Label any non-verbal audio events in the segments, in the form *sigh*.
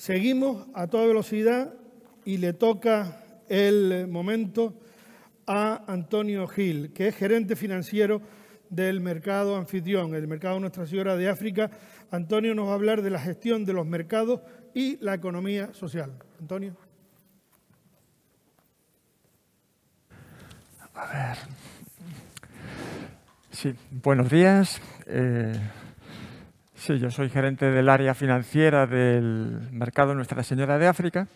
Seguimos a toda velocidad y le toca el momento a Antonio Gil, que es gerente financiero del mercado anfitrión, el mercado Nuestra Señora de África. Antonio nos va a hablar de la gestión de los mercados y la economía social. Antonio. A ver. Sí, buenos días. Eh, Sí, yo soy gerente del área financiera del mercado Nuestra Señora de África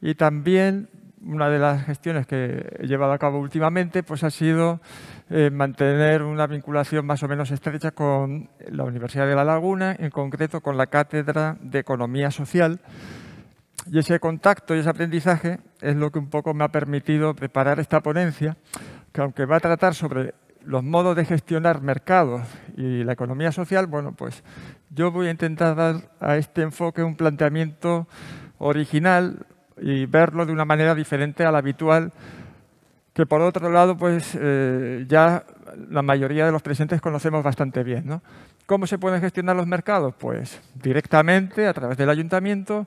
y también una de las gestiones que he llevado a cabo últimamente pues ha sido eh, mantener una vinculación más o menos estrecha con la Universidad de La Laguna, en concreto con la Cátedra de Economía Social. Y ese contacto y ese aprendizaje es lo que un poco me ha permitido preparar esta ponencia, que aunque va a tratar sobre los modos de gestionar mercados y la economía social, bueno, pues yo voy a intentar dar a este enfoque un planteamiento original y verlo de una manera diferente a la habitual, que por otro lado, pues eh, ya la mayoría de los presentes conocemos bastante bien. ¿Cómo se pueden gestionar los mercados? Pues directamente a través del ayuntamiento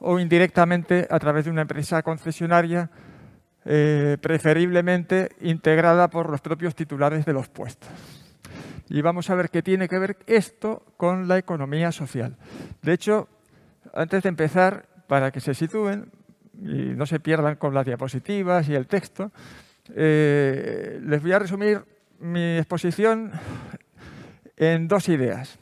o indirectamente a través de una empresa concesionaria eh, preferiblemente integrada por los propios titulares de los puestos. Y vamos a ver qué tiene que ver esto con la economía social. De hecho, antes de empezar, para que se sitúen y no se pierdan con las diapositivas y el texto, eh, les voy a resumir mi exposición en dos ideas.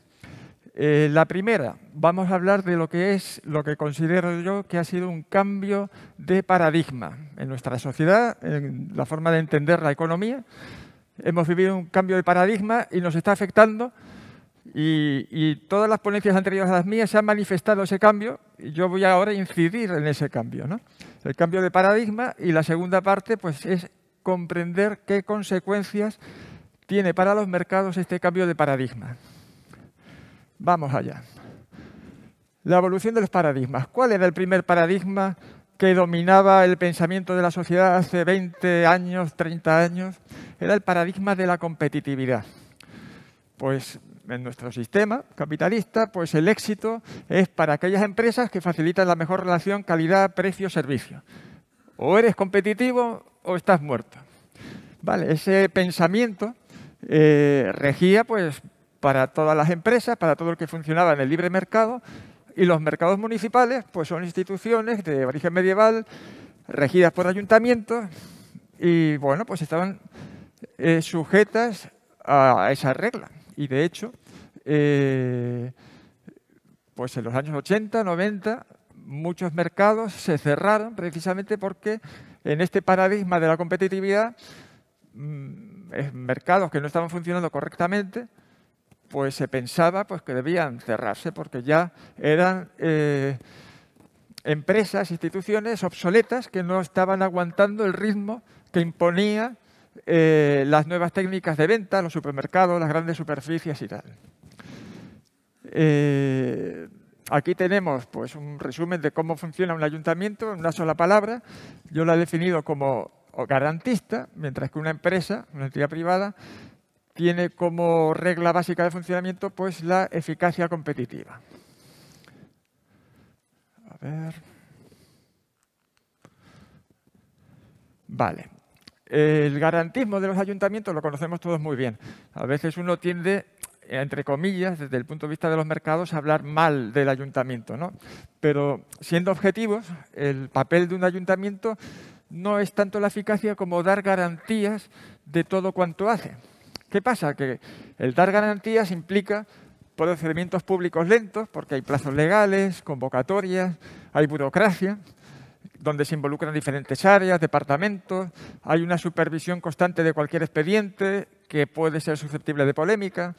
Eh, la primera, vamos a hablar de lo que es, lo que considero yo que ha sido un cambio de paradigma en nuestra sociedad, en la forma de entender la economía. Hemos vivido un cambio de paradigma y nos está afectando. Y, todas las ponencias anteriores a las mías se han manifestado ese cambio y yo voy ahora a incidir en ese cambio. ¿no? El cambio de paradigma y la segunda parte pues, es comprender qué consecuencias tiene para los mercados este cambio de paradigma. Vamos allá. La evolución de los paradigmas. ¿Cuál era el primer paradigma que dominaba el pensamiento de la sociedad hace 20 años, 30 años? Era el paradigma de la competitividad. Pues en nuestro sistema capitalista, pues el éxito es para aquellas empresas que facilitan la mejor relación calidad-precio-servicio. O eres competitivo o estás muerto. Vale, ese pensamiento eh, regía pues para todas las empresas, para todo el que funcionaba en el libre mercado. Y los mercados municipales pues son instituciones de origen medieval, regidas por ayuntamientos, y bueno, pues estaban eh, sujetas a esa regla. Y de hecho, eh, pues en los años 80, 90, muchos mercados se cerraron precisamente porque en este paradigma de la competitividad, mm, mercados que no estaban funcionando correctamente, pues se pensaba pues, que debían cerrarse porque ya eran eh, empresas, instituciones obsoletas que no estaban aguantando el ritmo que imponía eh, las nuevas técnicas de venta, los supermercados, las grandes superficies y tal. Eh, aquí tenemos pues, un resumen de cómo funciona un ayuntamiento en una sola palabra. Yo lo he definido como garantista, mientras que una empresa, una entidad privada, tiene como regla básica de funcionamiento pues la eficacia competitiva. Vale. El garantismo de los ayuntamientos lo conocemos todos muy bien. A veces uno tiende, entre comillas, desde el punto de vista de los mercados, a hablar mal del ayuntamiento. ¿no? Pero siendo objetivos, el papel de un ayuntamiento no es tanto la eficacia como dar garantías de todo cuanto hace. ¿Qué pasa? Que el dar garantías implica procedimientos públicos lentos, porque hay plazos legales, convocatorias, hay burocracia, donde se involucran diferentes áreas, departamentos, hay una supervisión constante de cualquier expediente que puede ser susceptible de polémica.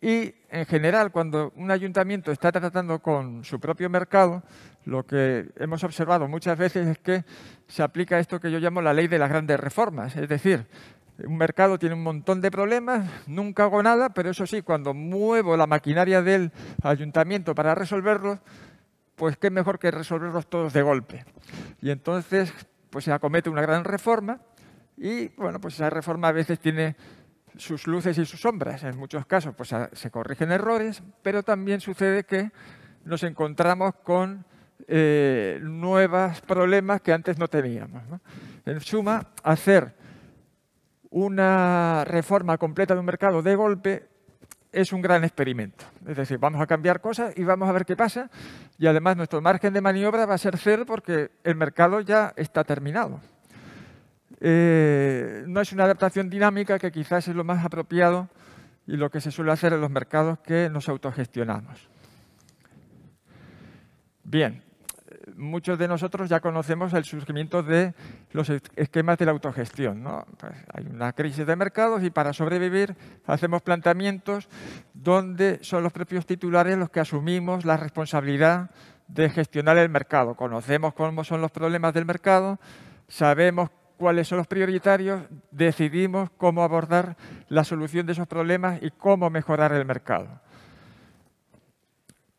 Y en general, cuando un ayuntamiento está tratando con su propio mercado, lo que hemos observado muchas veces es que se aplica esto que yo llamo la ley de las grandes reformas. Es decir, un mercado tiene un montón de problemas, nunca hago nada, pero eso sí, cuando muevo la maquinaria del ayuntamiento para resolverlos, pues qué mejor que resolverlos todos de golpe. Y entonces pues se acomete una gran reforma y bueno, pues esa reforma a veces tiene sus luces y sus sombras. En muchos casos pues se corrigen errores, pero también sucede que nos encontramos con eh, nuevos problemas que antes no teníamos. En suma, hacer una reforma completa de un mercado de golpe es un gran experimento. Es decir, vamos a cambiar cosas y vamos a ver qué pasa. Y además nuestro margen de maniobra va a ser cero porque el mercado ya está terminado. Eh, no es una adaptación dinámica que quizás es lo más apropiado y lo que se suele hacer en los mercados que nos autogestionamos. Bien, muchos de nosotros ya conocemos el surgimiento de los esquemas de la autogestión. Pues hay una crisis de mercados y para sobrevivir hacemos planteamientos donde son los propios titulares los que asumimos la responsabilidad de gestionar el mercado. Conocemos cómo son los problemas del mercado, sabemos cuáles son los prioritarios, decidimos cómo abordar la solución de esos problemas y cómo mejorar el mercado.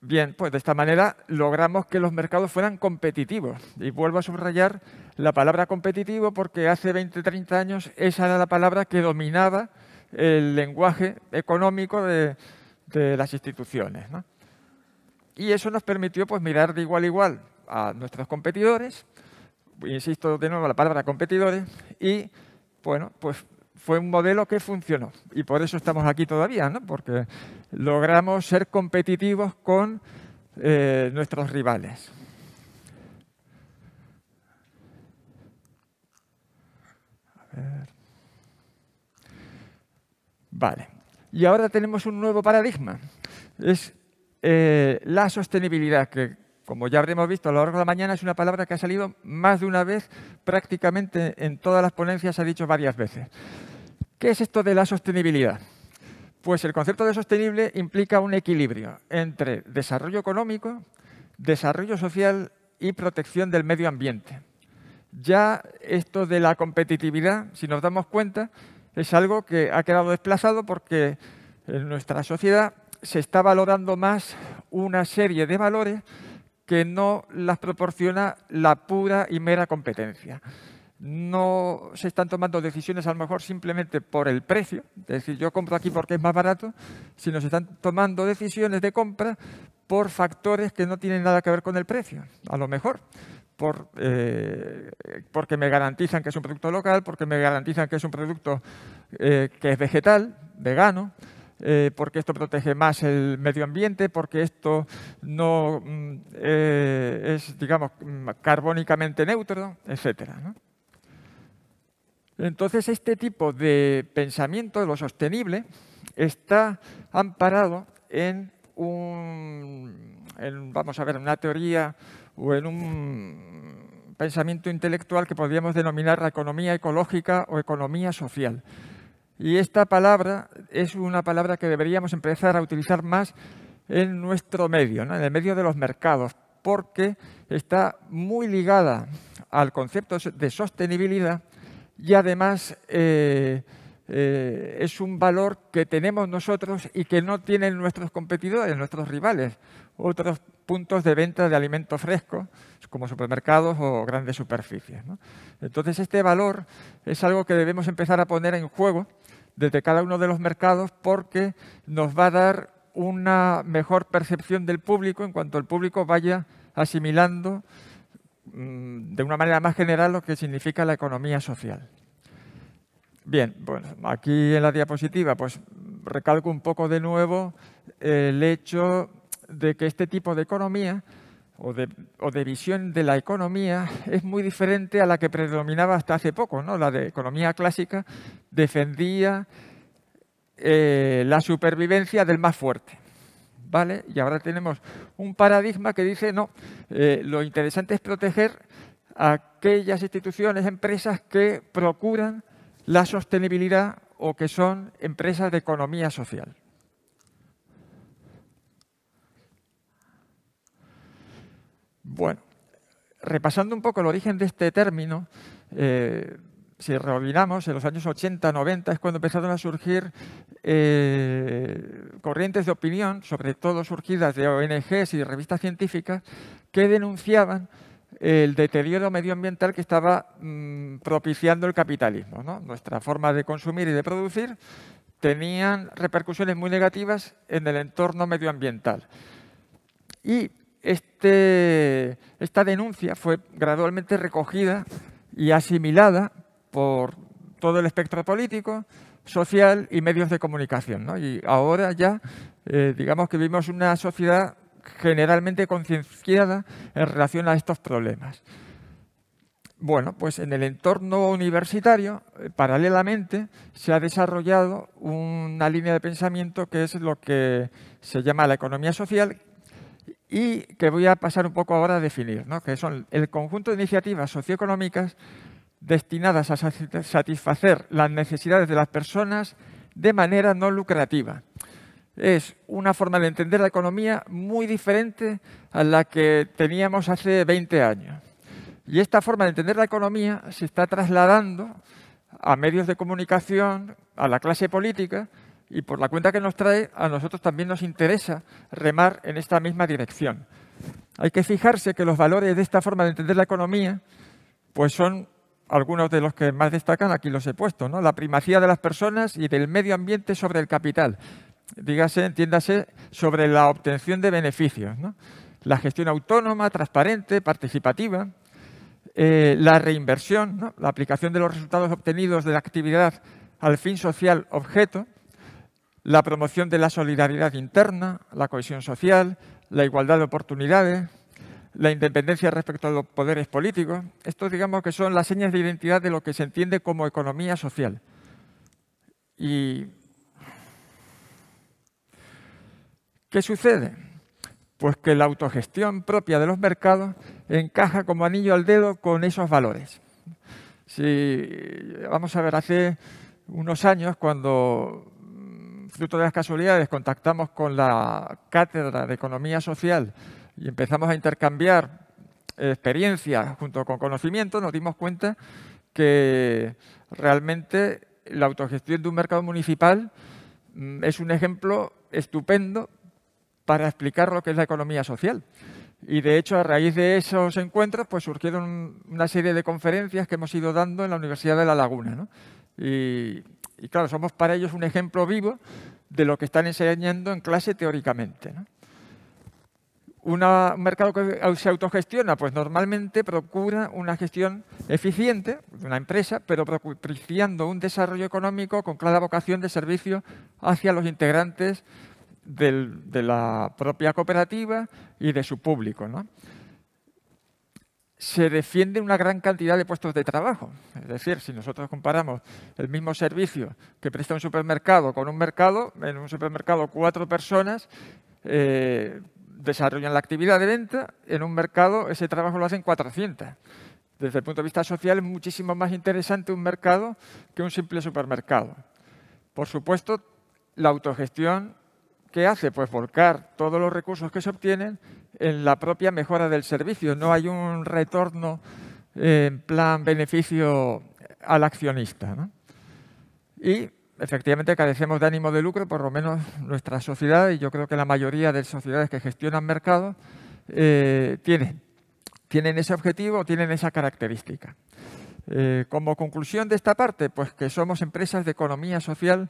Bien, pues de esta manera logramos que los mercados fueran competitivos. Y vuelvo a subrayar la palabra competitivo porque hace 20, 30 años esa era la palabra que dominaba el lenguaje económico de, las instituciones. Y eso nos permitió pues, mirar de igual a igual a nuestros competidores, insisto de nuevo la palabra competidores, y bueno, pues fue un modelo que funcionó y por eso estamos aquí todavía, ¿no? porque logramos ser competitivos con eh, nuestros rivales. Vale, y ahora tenemos un nuevo paradigma, es eh, la sostenibilidad que como ya habremos visto a lo largo de la mañana, es una palabra que ha salido más de una vez, prácticamente en todas las ponencias ha dicho varias veces. ¿Qué es esto de la sostenibilidad? Pues el concepto de sostenible implica un equilibrio entre desarrollo económico, desarrollo social y protección del medio ambiente. Ya esto de la competitividad, si nos damos cuenta, es algo que ha quedado desplazado porque en nuestra sociedad se está valorando más una serie de valores que no las proporciona la pura y mera competencia. No se están tomando decisiones a lo mejor simplemente por el precio, es decir, yo compro aquí porque es más barato, sino se están tomando decisiones de compra por factores que no tienen nada que ver con el precio, a lo mejor. Eh, porque me garantizan que es un producto local, porque me garantizan que es un producto eh, que es vegetal, vegano, eh, porque esto protege más el medio ambiente, porque esto no mm, eh, es, digamos, mm, carbónicamente neutro, etcétera. Entonces, este tipo de pensamiento de lo sostenible está amparado en, un, vamos a ver, una teoría o en un pensamiento intelectual que podríamos denominar la economía ecológica o economía social. Y esta palabra es una palabra que deberíamos empezar a utilizar más en nuestro medio, en el medio de los mercados, porque está muy ligada al concepto de sostenibilidad y además eh, eh, es un valor que tenemos nosotros y que no tienen nuestros competidores, nuestros rivales, otros puntos de venta de alimentos frescos, como supermercados o grandes superficies. Entonces, este valor es algo que debemos empezar a poner en juego desde cada uno de los mercados porque nos va a dar una mejor percepción del público en cuanto el público vaya asimilando mm, de una manera más general lo que significa la economía social. Bien, bueno, aquí en la diapositiva pues recalco un poco de nuevo el hecho de que este tipo de economía o de, visión de la economía es muy diferente a la que predominaba hasta hace poco. ¿no? La de economía clásica defendía eh, la supervivencia del más fuerte. ¿vale? Y ahora tenemos un paradigma que dice, no, eh, lo interesante es proteger aquellas instituciones, empresas que procuran la sostenibilidad o que son empresas de economía social. Bueno, repasando un poco el origen de este término, eh, si en los años 80, 90 es cuando empezaron a surgir eh, corrientes de opinión, sobre todo surgidas de ONGs y revistas científicas, que denunciaban el deterioro medioambiental que estaba mm, propiciando el capitalismo. Nuestra forma de consumir y de producir tenían repercusiones muy negativas en el entorno medioambiental. Y este, esta denuncia fue gradualmente recogida y asimilada por todo el espectro político, social y medios de comunicación. Y ahora ya, eh, digamos que vivimos una sociedad generalmente concienciada en relación a estos problemas. Bueno, pues en el entorno universitario, eh, paralelamente, se ha desarrollado una línea de pensamiento que es lo que se llama la economía social y que voy a pasar un poco ahora a definir, que son el conjunto de iniciativas socioeconómicas destinadas a satisfacer las necesidades de las personas de manera no lucrativa es una forma de entender la economía muy diferente a la que teníamos hace 20 años. Y esta forma de entender la economía se está trasladando a medios de comunicación, a la clase política, y por la cuenta que nos trae, a nosotros también nos interesa remar en esta misma dirección. Hay que fijarse que los valores de esta forma de entender la economía pues son algunos de los que más destacan, aquí los he puesto, ¿no? la primacía de las personas y del medio ambiente sobre el capital dígase, entiéndase, sobre la obtención de beneficios. La gestión autónoma, transparente, participativa, eh, la reinversión, la aplicación de los resultados obtenidos de la actividad al fin social objeto, la promoción de la solidaridad interna, la cohesión social, la igualdad de oportunidades, la independencia respecto a los poderes políticos. Estos digamos que son las señas de identidad de lo que se entiende como economía social. Y ¿Qué sucede? Pues que la autogestión propia de los mercados encaja como anillo al dedo con esos valores. Si, vamos a ver, hace unos años cuando mm, fruto de las casualidades, contactamos con la Cátedra de Economía Social y empezamos a intercambiar experiencias junto con conocimiento, nos dimos cuenta que realmente la autogestión de un mercado municipal mm, es un ejemplo estupendo para explicar lo que es la economía social. Y de hecho, a raíz de esos encuentros, pues surgieron una serie de conferencias que hemos ido dando en la Universidad de La Laguna. Y, claro, somos para ellos un ejemplo vivo de lo que están enseñando en clase teóricamente. un mercado que se autogestiona, pues normalmente procura una gestión eficiente de una empresa, pero propiciando un desarrollo económico con clara vocación de servicio hacia los integrantes de la propia cooperativa y de su público. Se defiende una gran cantidad de puestos de trabajo. Es decir, si nosotros comparamos el mismo servicio que presta un supermercado con un mercado, en un supermercado cuatro personas eh, desarrollan la actividad de venta, en un mercado ese trabajo lo hacen 400. Desde el punto de vista social es muchísimo más interesante un mercado que un simple supermercado. Por supuesto, la autogestión ¿Qué hace? Pues volcar todos los recursos que se obtienen en la propia mejora del servicio. No hay un retorno eh, en plan beneficio al accionista. Y efectivamente carecemos de ánimo de lucro, por lo menos nuestra sociedad, y yo creo que la mayoría de sociedades que gestionan mercado eh, tienen, ese objetivo, tienen esa característica. Eh, como conclusión de esta parte, pues que somos empresas de economía social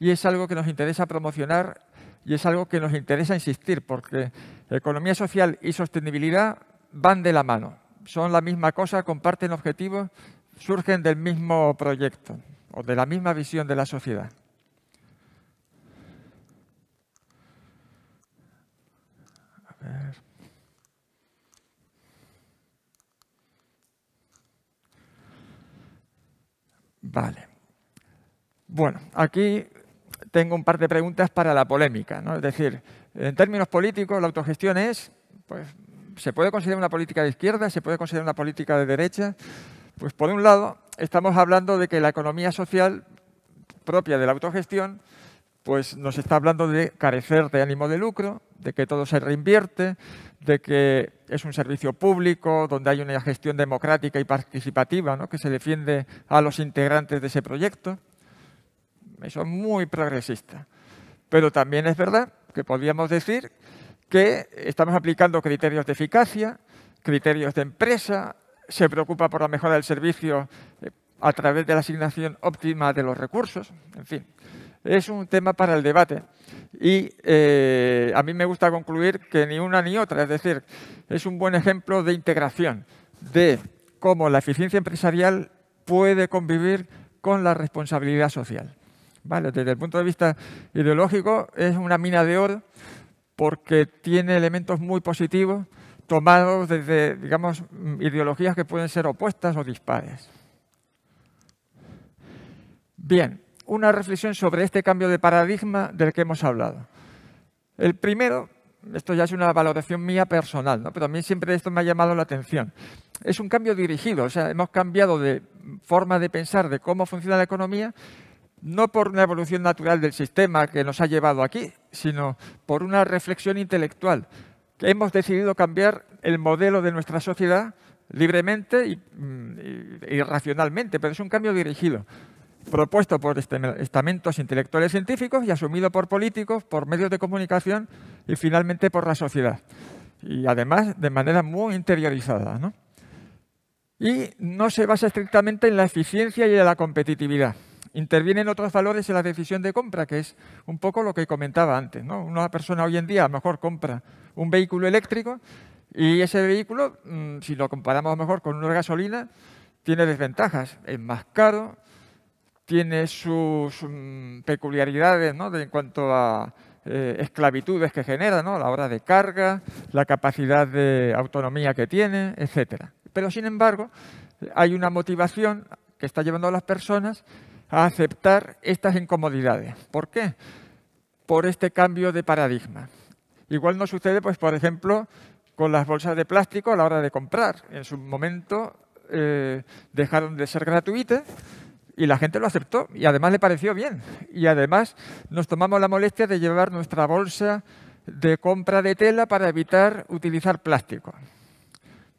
y es algo que nos interesa promocionar y es algo que nos interesa insistir porque economía social y sostenibilidad van de la mano. Son la misma cosa, comparten objetivos, surgen del mismo proyecto o de la misma visión de la sociedad. Vale. Bueno, aquí tengo un par de preguntas para la polémica. ¿no? Es decir, en términos políticos, la autogestión es, pues, ¿se puede considerar una política de izquierda? ¿Se puede considerar una política de derecha? Pues por un lado, estamos hablando de que la economía social propia de la autogestión pues nos está hablando de carecer de ánimo de lucro, de que todo se reinvierte, de que es un servicio público donde hay una gestión democrática y participativa ¿no? que se defiende a los integrantes de ese proyecto. Eso es muy progresista. Pero también es verdad que podríamos decir que estamos aplicando criterios de eficacia, criterios de empresa, se preocupa por la mejora del servicio eh, a través de la asignación óptima de los recursos, en fin. Es un tema para el debate y eh, a mí me gusta concluir que ni una ni otra, es decir, es un buen ejemplo de integración de cómo la eficiencia empresarial puede convivir con la responsabilidad social. ¿vale? Desde el punto de vista ideológico es una mina de oro porque tiene elementos muy positivos tomados desde, digamos, ideologías que pueden ser opuestas o dispares. Bien, una reflexión sobre este cambio de paradigma del que hemos hablado. El primero, esto ya es una valoración mía personal, ¿no? pero a mí siempre esto me ha llamado la atención. Es un cambio dirigido, o sea, hemos cambiado de forma de pensar de cómo funciona la economía no por una evolución natural del sistema que nos ha llevado aquí, sino por una reflexión intelectual. Que hemos decidido cambiar el modelo de nuestra sociedad libremente y, mm, racionalmente, pero es un cambio dirigido, propuesto por este estamentos intelectuales científicos y asumido por políticos, por medios de comunicación y finalmente por la sociedad. Y además de manera muy interiorizada. Y no se basa estrictamente en la eficiencia y en la competitividad intervienen otros valores en la decisión de compra, que es un poco lo que comentaba antes. ¿no? Una persona hoy en día a lo mejor compra un vehículo eléctrico y ese vehículo, mm, si lo comparamos mejor con una gasolina, tiene desventajas. Es más caro, tiene sus mm, peculiaridades en cuanto a eh, esclavitudes que genera, ¿no? la hora de carga, la capacidad de autonomía que tiene, etc. Pero sin embargo, hay una motivación que está llevando a las personas a aceptar estas incomodidades. ¿Por qué? Por este cambio de paradigma. Igual no sucede, pues, por ejemplo, con las bolsas de plástico a la hora de comprar. En su momento eh, dejaron de ser gratuitas y la gente lo aceptó y además le pareció bien. Y además nos tomamos la molestia de llevar nuestra bolsa de compra de tela para evitar utilizar plástico.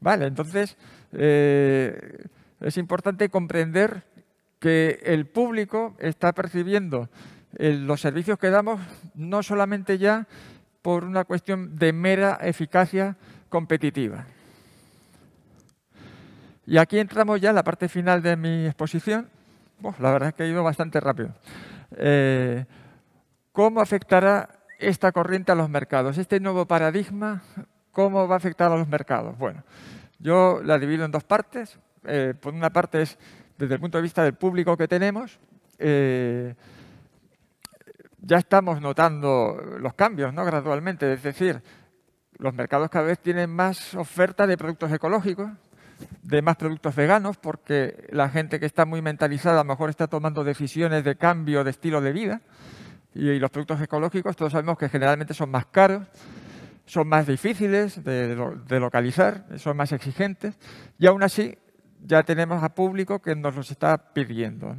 Vale, entonces eh, es importante comprender que el público está percibiendo los servicios que damos no solamente ya por una cuestión de mera eficacia competitiva. Y aquí entramos ya en la parte final de mi exposición. la verdad es que he ido bastante rápido. Eh, ¿Cómo afectará esta corriente a los mercados? Este nuevo paradigma, ¿cómo va a afectar a los mercados? Bueno, yo la divido en dos partes. Eh, por una parte es desde el punto de vista del público que tenemos, eh, ya estamos notando los cambios ¿no? gradualmente. Es decir, los mercados cada vez tienen más oferta de productos ecológicos, de más productos veganos, porque la gente que está muy mentalizada a lo mejor está tomando decisiones de cambio de estilo de vida. Y, los productos ecológicos todos sabemos que generalmente son más caros, son más difíciles de localizar, son más exigentes. Y aún así ya tenemos a público que nos los está pidiendo.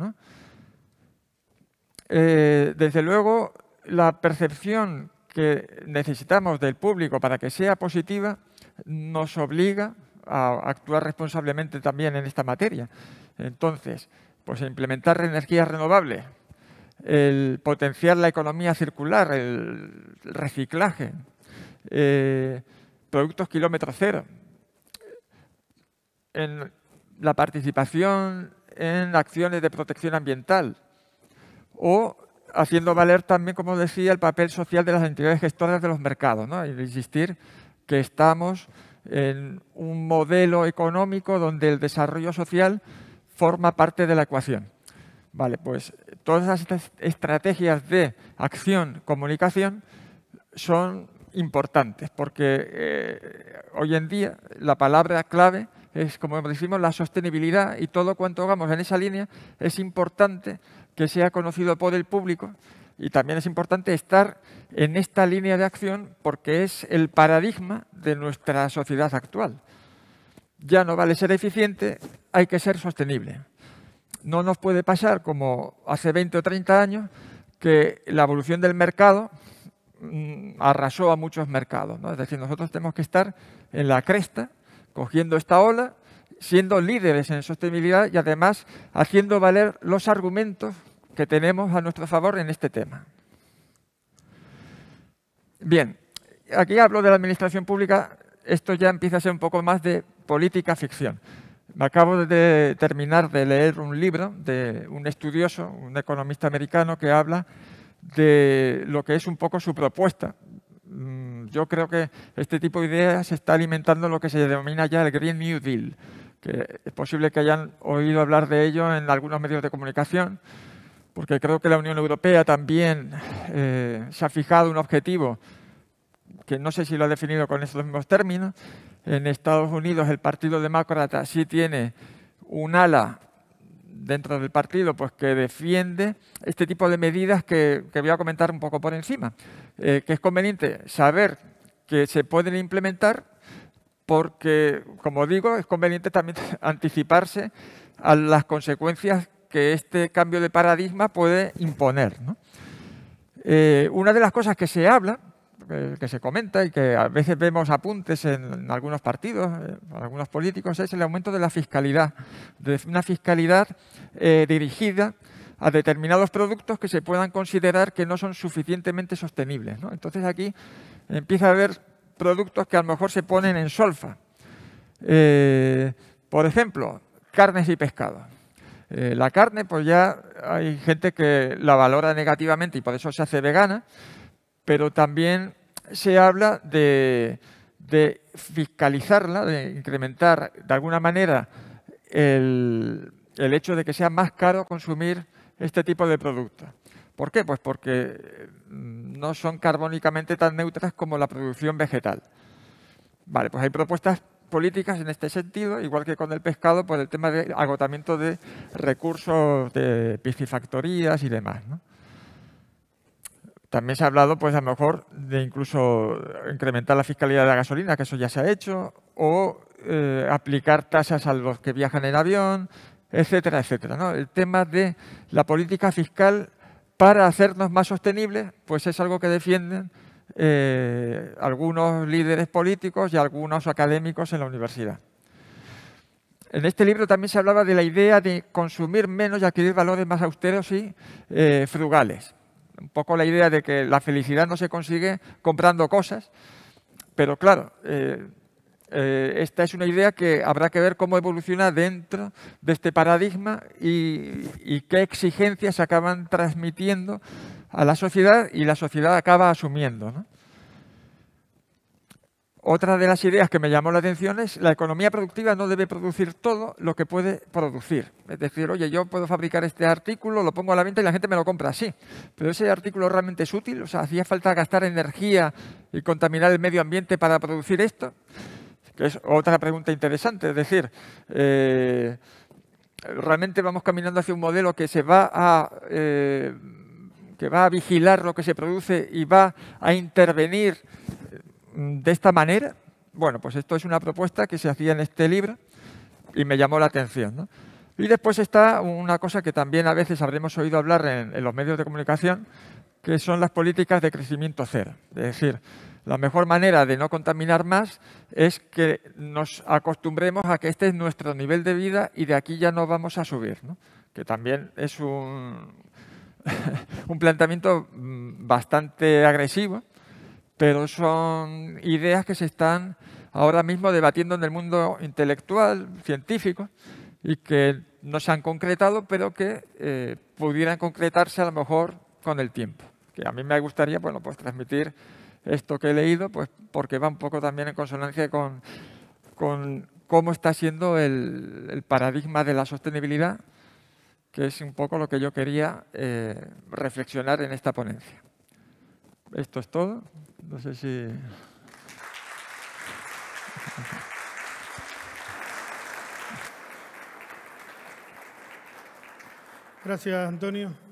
Eh, desde luego, la percepción que necesitamos del público para que sea positiva nos obliga a actuar responsablemente también en esta materia. Entonces, pues implementar energías renovables, el potenciar la economía circular, el reciclaje, eh, productos kilómetro cero. En, la participación en acciones de protección ambiental o haciendo valer también, como decía, el papel social de las entidades gestoras de los mercados. ¿no? insistir que estamos en un modelo económico donde el desarrollo social forma parte de la ecuación. Vale, pues todas estas estrategias de acción-comunicación son importantes porque eh, hoy en día la palabra clave es, como decimos, la sostenibilidad y todo cuanto hagamos en esa línea es importante que sea conocido por el público y también es importante estar en esta línea de acción porque es el paradigma de nuestra sociedad actual. Ya no vale ser eficiente, hay que ser sostenible. No nos puede pasar como hace 20 o 30 años que la evolución del mercado mm, arrasó a muchos mercados. Es decir, nosotros tenemos que estar en la cresta cogiendo esta ola, siendo líderes en sostenibilidad y además haciendo valer los argumentos que tenemos a nuestro favor en este tema. Bien, aquí hablo de la administración pública, esto ya empieza a ser un poco más de política ficción. Me acabo de terminar de leer un libro de un estudioso, un economista americano, que habla de lo que es un poco su propuesta Mm, yo creo que este tipo de ideas se está alimentando lo que se denomina ya el Green New Deal, que es posible que hayan oído hablar de ello en algunos medios de comunicación, porque creo que la Unión Europea también eh, se ha fijado un objetivo que no sé si lo ha definido con estos mismos términos. En Estados Unidos el Partido Demócrata sí tiene un ala dentro del partido pues, que defiende este tipo de medidas que, voy a comentar un poco por encima, eh, que es conveniente saber que se pueden implementar porque, como digo, es conveniente también *laughs* anticiparse a las consecuencias que este cambio de paradigma puede imponer. Eh, una de las cosas que se habla que, se comenta y que a veces vemos apuntes en, algunos partidos, en eh, algunos políticos, es el aumento de la fiscalidad, de una fiscalidad eh, dirigida a determinados productos que se puedan considerar que no son suficientemente sostenibles. Entonces aquí empieza a haber productos que a lo mejor se ponen en solfa. Eh, por ejemplo, carnes y pescado. la carne, pues ya hay gente que la valora negativamente y por eso se hace vegana pero también se habla de, fiscalizarla, de incrementar de alguna manera el, hecho de que sea más caro consumir este tipo de productos. ¿Por qué? Pues porque mm, no son carbónicamente tan neutras como la producción vegetal. Vale, pues hay propuestas políticas en este sentido, igual que con el pescado, por el tema de agotamiento de recursos de piscifactorías y demás. ¿no? También se ha hablado, pues a lo mejor, de incluso incrementar la fiscalidad de la gasolina, que eso ya se ha hecho, o eh, aplicar tasas a los que viajan en avión, etcétera, etcétera. El tema de la política fiscal para hacernos más sostenibles, pues es algo que defienden eh, algunos líderes políticos y algunos académicos en la universidad. En este libro también se hablaba de la idea de consumir menos y adquirir valores más austeros y eh, frugales un poco la idea de que la felicidad no se consigue comprando cosas, pero claro, eh, eh, esta es una idea que habrá que ver cómo evoluciona dentro de este paradigma y, y qué exigencias se acaban transmitiendo a la sociedad y la sociedad acaba asumiendo. ¿no? Otra de las ideas que me llamó la atención es la economía productiva no debe producir todo lo que puede producir. Es decir, oye, yo puedo fabricar este artículo, lo pongo a la venta y la gente me lo compra, sí. Pero ese artículo realmente es útil, o sea, hacía falta gastar energía y contaminar el medio ambiente para producir esto. Que es otra pregunta interesante, es decir, eh, realmente vamos caminando hacia un modelo que se va a... Eh, que va a vigilar lo que se produce y va a intervenir Mm, de esta manera, bueno, pues esto es una propuesta que se hacía en este libro y me llamó la atención. Y después está una cosa que también a veces habremos oído hablar en, los medios de comunicación, que son las políticas de crecimiento cero. Es decir, la mejor manera de no contaminar más es que nos acostumbremos a que este es nuestro nivel de vida y de aquí ya no vamos a subir, ¿no? que también es un, *laughs* un planteamiento mm, bastante agresivo pero son ideas que se están ahora mismo debatiendo en el mundo intelectual, científico, y que no se han concretado, pero que eh, pudieran concretarse a lo mejor con el tiempo. Que a mí me gustaría bueno, pues, transmitir esto que he leído, pues, porque va un poco también en consonancia con, cómo está siendo el, paradigma de la sostenibilidad, que es un poco lo que yo quería eh, reflexionar en esta ponencia. Esto es todo. No sé si... Gracias, Antonio.